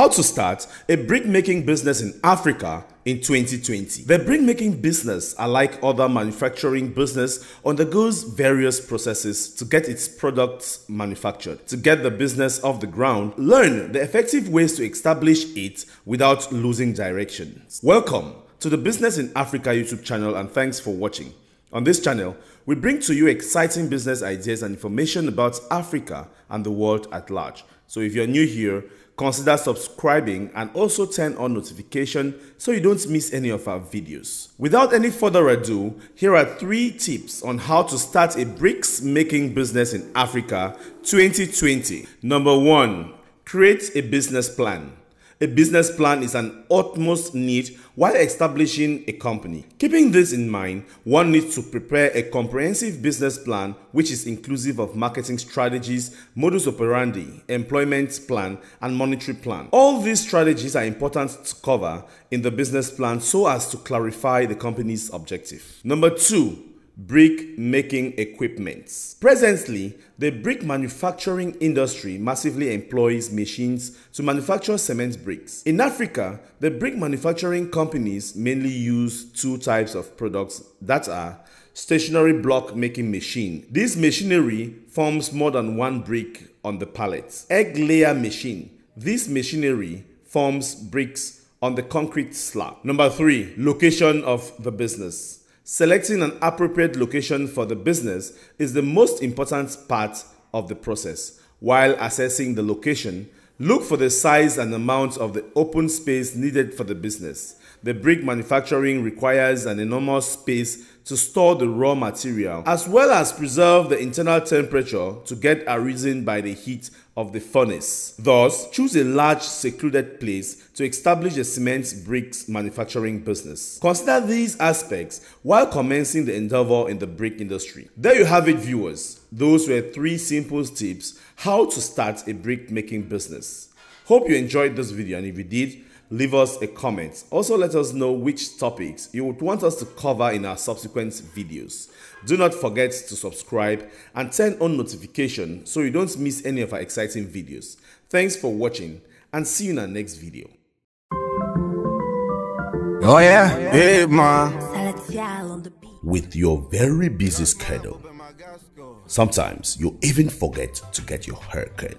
How to start a brick making business in Africa in 2020. The brick making business, unlike other manufacturing business, undergoes various processes to get its products manufactured. To get the business off the ground, learn the effective ways to establish it without losing direction. Welcome to the Business in Africa YouTube channel and thanks for watching. On this channel, we bring to you exciting business ideas and information about Africa and the world at large. So if you're new here, Consider subscribing and also turn on notification so you don't miss any of our videos. Without any further ado, here are three tips on how to start a bricks making business in Africa 2020. Number one, create a business plan. A business plan is an utmost need while establishing a company. Keeping this in mind, one needs to prepare a comprehensive business plan which is inclusive of marketing strategies, modus operandi, employment plan, and monetary plan. All these strategies are important to cover in the business plan so as to clarify the company's objective. Number two, brick making equipment. Presently, the brick manufacturing industry massively employs machines to manufacture cement bricks. In Africa, the brick manufacturing companies mainly use two types of products that are stationary block making machine. This machinery forms more than one brick on the pallet. Egg layer machine. This machinery forms bricks on the concrete slab. Number three, location of the business. Selecting an appropriate location for the business is the most important part of the process. While assessing the location, look for the size and amount of the open space needed for the business. The brick manufacturing requires an enormous space to store the raw material, as well as preserve the internal temperature to get arisen by the heat of the furnace. Thus, choose a large secluded place to establish a cement bricks manufacturing business. Consider these aspects while commencing the endeavor in the brick industry. There you have it viewers. Those were three simple tips how to start a brick making business. Hope you enjoyed this video and if you did, leave us a comment. Also, let us know which topics you would want us to cover in our subsequent videos. Do not forget to subscribe and turn on notification so you don't miss any of our exciting videos. Thanks for watching and see you in our next video. Oh yeah, hey man. With your very busy schedule, sometimes you even forget to get your haircut.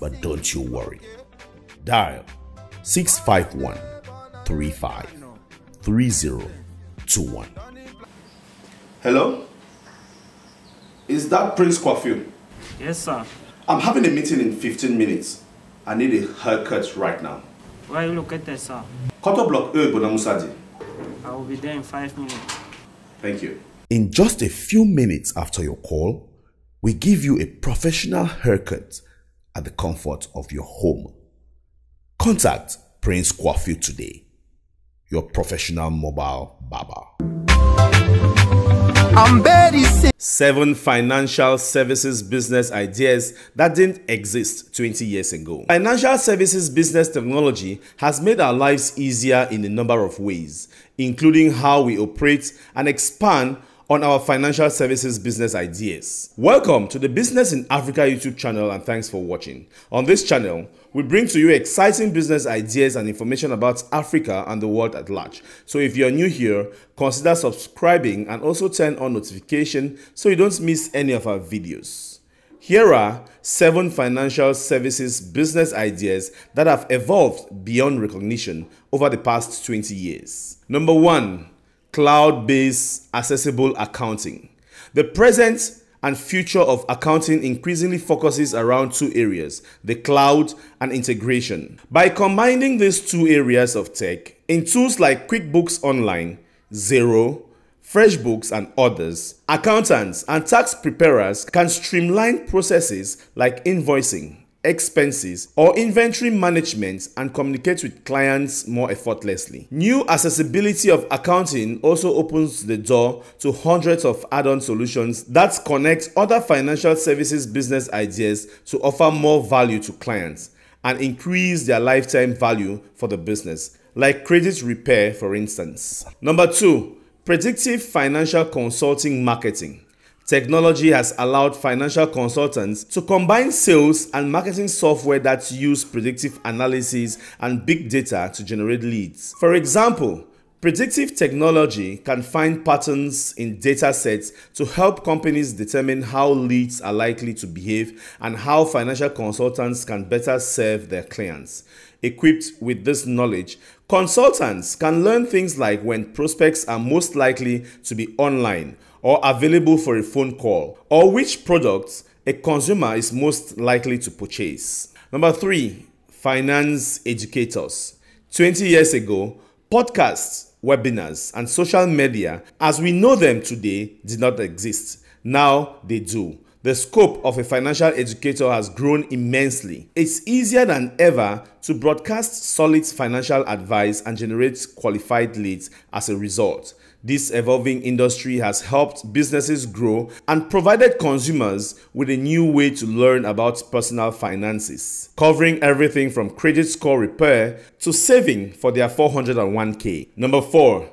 But don't you worry. Dial 651 35 3021. Hello? Is that Prince Coffee? Yes, sir. I'm having a meeting in 15 minutes. I need a haircut right now. Where are you located, sir? Koto Block A, Bonamusadi. I will be there in five minutes. Thank you. In just a few minutes after your call, we give you a professional haircut at the comfort of your home. Contact Prince Kwafu today, your professional mobile barber. Seven financial services business ideas that didn't exist 20 years ago. Financial services business technology has made our lives easier in a number of ways, including how we operate and expand on our financial services business ideas. Welcome to the Business in Africa YouTube channel and thanks for watching. On this channel, we bring to you exciting business ideas and information about Africa and the world at large. So if you're new here, consider subscribing and also turn on notification so you don't miss any of our videos. Here are seven financial services business ideas that have evolved beyond recognition over the past 20 years. Number one, cloud based accessible accounting. The present and future of accounting increasingly focuses around two areas the cloud and integration. By combining these two areas of tech in tools like QuickBooks Online, Zero, FreshBooks, and others, accountants and tax preparers can streamline processes like invoicing, expenses, or inventory management and communicate with clients more effortlessly. New accessibility of accounting also opens the door to hundreds of add-on solutions that connect other financial services business ideas to offer more value to clients and increase their lifetime value for the business, like credit repair, for instance. Number two, predictive financial consulting marketing. Technology has allowed financial consultants to combine sales and marketing software that use predictive analysis and big data to generate leads. For example, predictive technology can find patterns in data sets to help companies determine how leads are likely to behave and how financial consultants can better serve their clients. Equipped with this knowledge, consultants can learn things like when prospects are most likely to be online or available for a phone call, or which products a consumer is most likely to purchase. Number three, finance educators. 20 years ago, podcasts, webinars, and social media, as we know them today, did not exist. Now they do. The scope of a financial educator has grown immensely. It's easier than ever to broadcast solid financial advice and generate qualified leads as a result. This evolving industry has helped businesses grow and provided consumers with a new way to learn about personal finances, covering everything from credit score repair to saving for their 401k. Number 4.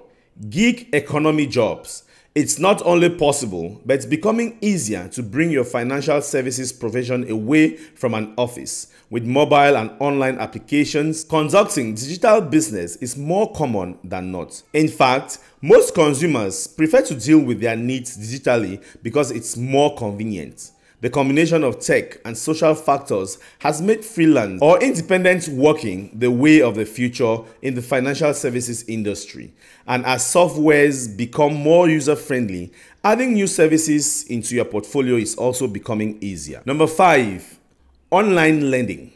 Gig economy jobs it's not only possible, but it's becoming easier to bring your financial services provision away from an office. With mobile and online applications, conducting digital business is more common than not. In fact, most consumers prefer to deal with their needs digitally because it's more convenient. The combination of tech and social factors has made freelance or independent working the way of the future in the financial services industry. And as softwares become more user friendly, adding new services into your portfolio is also becoming easier. Number five, online lending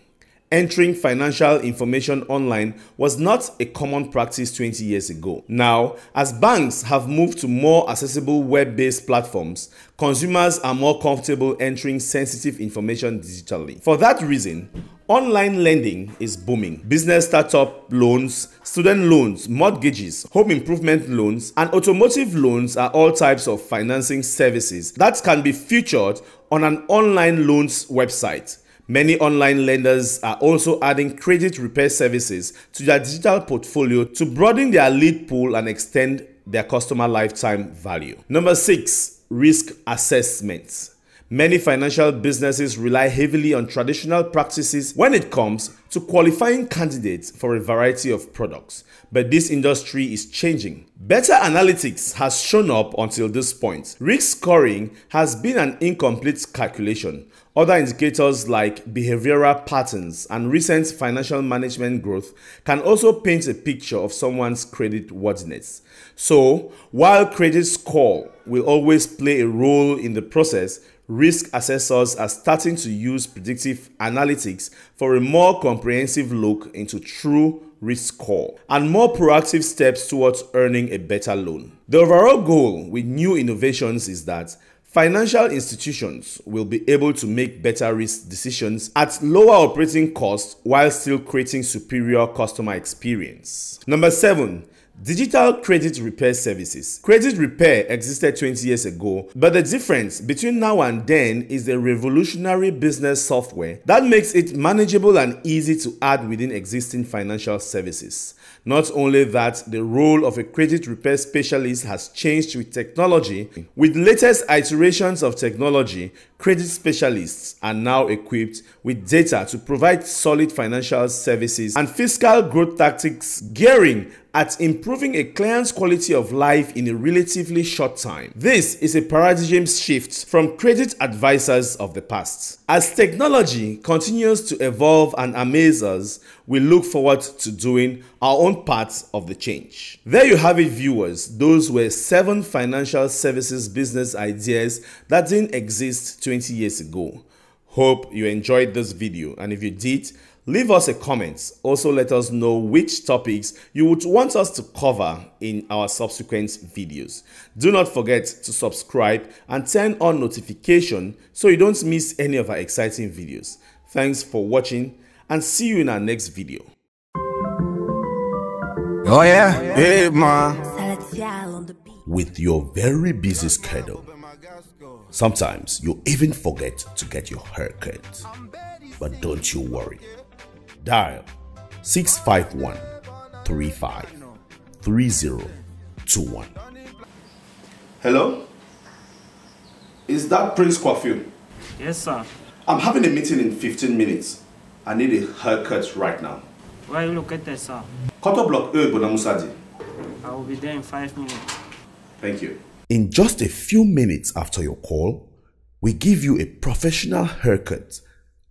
entering financial information online was not a common practice 20 years ago. Now, as banks have moved to more accessible web based platforms, consumers are more comfortable entering sensitive information digitally. For that reason, Online lending is booming. Business startup loans, student loans, mortgages, home improvement loans, and automotive loans are all types of financing services that can be featured on an online loans website. Many online lenders are also adding credit repair services to their digital portfolio to broaden their lead pool and extend their customer lifetime value. Number six, risk assessments. Many financial businesses rely heavily on traditional practices when it comes to qualifying candidates for a variety of products, but this industry is changing. Better analytics has shown up until this point. Risk scoring has been an incomplete calculation, other indicators like behavioral patterns and recent financial management growth can also paint a picture of someone's credit worthiness. So, while credit score will always play a role in the process, risk assessors are starting to use predictive analytics for a more comprehensive look into true risk score and more proactive steps towards earning a better loan. The overall goal with new innovations is that Financial institutions will be able to make better risk decisions at lower operating costs while still creating superior customer experience. Number seven, Digital credit repair services. Credit repair existed 20 years ago, but the difference between now and then is the revolutionary business software that makes it manageable and easy to add within existing financial services. Not only that, the role of a credit repair specialist has changed with technology. With latest iterations of technology, credit specialists are now equipped with data to provide solid financial services and fiscal growth tactics gearing at improving a client's quality of life in a relatively short time. This is a paradigm shift from credit advisors of the past. As technology continues to evolve and amaze us, we look forward to doing our own parts of the change. There you have it, viewers. Those were seven financial services business ideas that didn't exist 20 years ago. Hope you enjoyed this video, and if you did, leave us a comment. Also, let us know which topics you would want us to cover in our subsequent videos. Do not forget to subscribe and turn on notification so you don't miss any of our exciting videos. Thanks for watching and see you in our next video. Oh yeah? Hey ma. With your very busy schedule, sometimes you even forget to get your haircut. But don't you worry. Dial 651 35 3021. Hello? Is that Prince Coffee? Yes, sir. I'm having a meeting in 15 minutes. I need a haircut right now. Where are you located, sir? Koto Block A, eh, Bonamusadi. I will be there in five minutes. Thank you. In just a few minutes after your call, we give you a professional haircut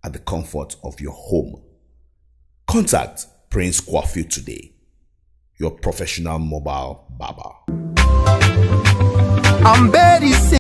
at the comfort of your home. Contact Prince Kwafu today, your professional mobile barber. I'm very sick.